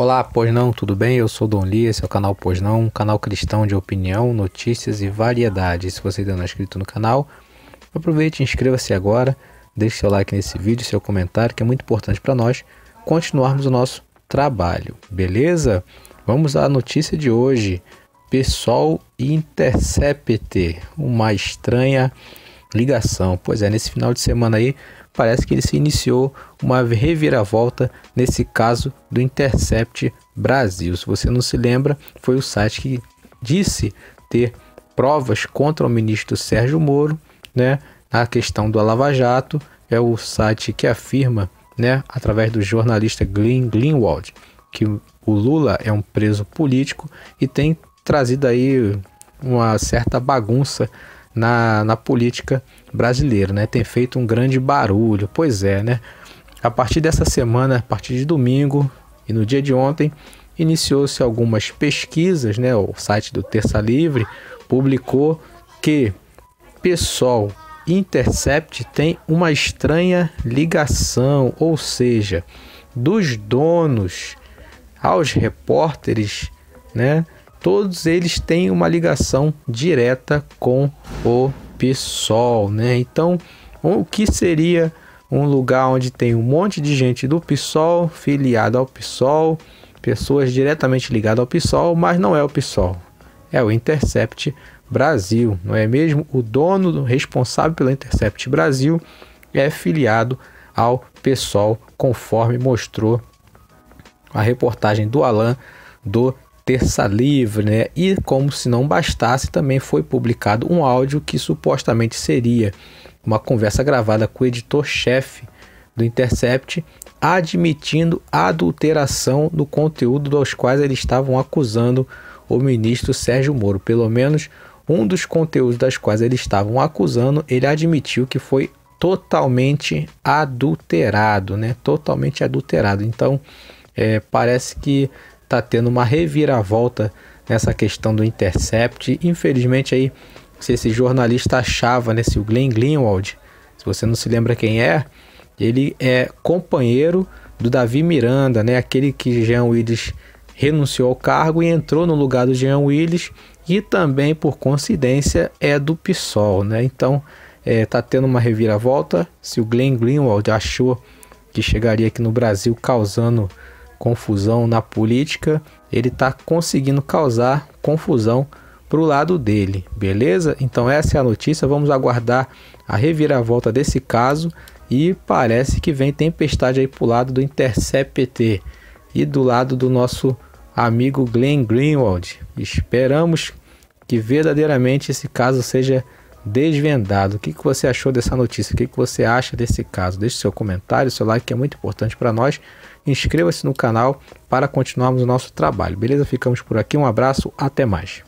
Olá, pois não, tudo bem? Eu sou Dom Lia, esse é o canal Pois Não, um canal cristão de opinião, notícias e variedades. Se você ainda não é inscrito no canal, aproveite e inscreva-se agora, deixe seu like nesse vídeo, seu comentário, que é muito importante para nós continuarmos o nosso trabalho, beleza? Vamos à notícia de hoje. pessoal. Intercept, uma estranha ligação. Pois é, nesse final de semana aí parece que ele se iniciou uma reviravolta nesse caso do Intercept Brasil. Se você não se lembra, foi o site que disse ter provas contra o ministro Sérgio Moro, né? A questão do Lava Jato é o site que afirma, né, através do jornalista Glenn Greenwald, que o Lula é um preso político e tem trazido aí uma certa bagunça na, na política brasileira, né? Tem feito um grande barulho, pois é, né? A partir dessa semana, a partir de domingo e no dia de ontem, iniciou-se algumas pesquisas, né? O site do Terça Livre publicou que PSOL Intercept tem uma estranha ligação, ou seja, dos donos aos repórteres, né? todos eles têm uma ligação direta com o PSOL, né? Então, o que seria um lugar onde tem um monte de gente do PSOL filiada ao PSOL, pessoas diretamente ligadas ao PSOL, mas não é o PSOL, é o Intercept Brasil, não é mesmo? O dono responsável pelo Intercept Brasil é filiado ao PSOL, conforme mostrou a reportagem do Alan do terça livre, né? E como se não bastasse, também foi publicado um áudio que supostamente seria uma conversa gravada com o editor-chefe do Intercept, admitindo a adulteração do conteúdo dos quais eles estavam acusando o ministro Sérgio Moro. Pelo menos um dos conteúdos das quais eles estavam acusando, ele admitiu que foi totalmente adulterado, né? Totalmente adulterado. Então, é, parece que tá tendo uma reviravolta nessa questão do intercept. Infelizmente aí, se esse jornalista achava nesse né, Glenn Greenwald, se você não se lembra quem é, ele é companheiro do Davi Miranda, né? Aquele que Jean Willis renunciou ao cargo e entrou no lugar do Jean Willis e também por coincidência é do PSOL, né? Então é, tá tendo uma reviravolta. Se o Glenn Greenwald achou que chegaria aqui no Brasil causando confusão na política, ele está conseguindo causar confusão para o lado dele, beleza? Então essa é a notícia, vamos aguardar a reviravolta desse caso e parece que vem tempestade aí para o lado do Intercept e do lado do nosso amigo Glenn Greenwald. Esperamos que verdadeiramente esse caso seja desvendado. O que, que você achou dessa notícia? O que, que você acha desse caso? Deixe seu comentário, seu like que é muito importante para nós. Inscreva-se no canal para continuarmos o nosso trabalho. Beleza? Ficamos por aqui. Um abraço, até mais.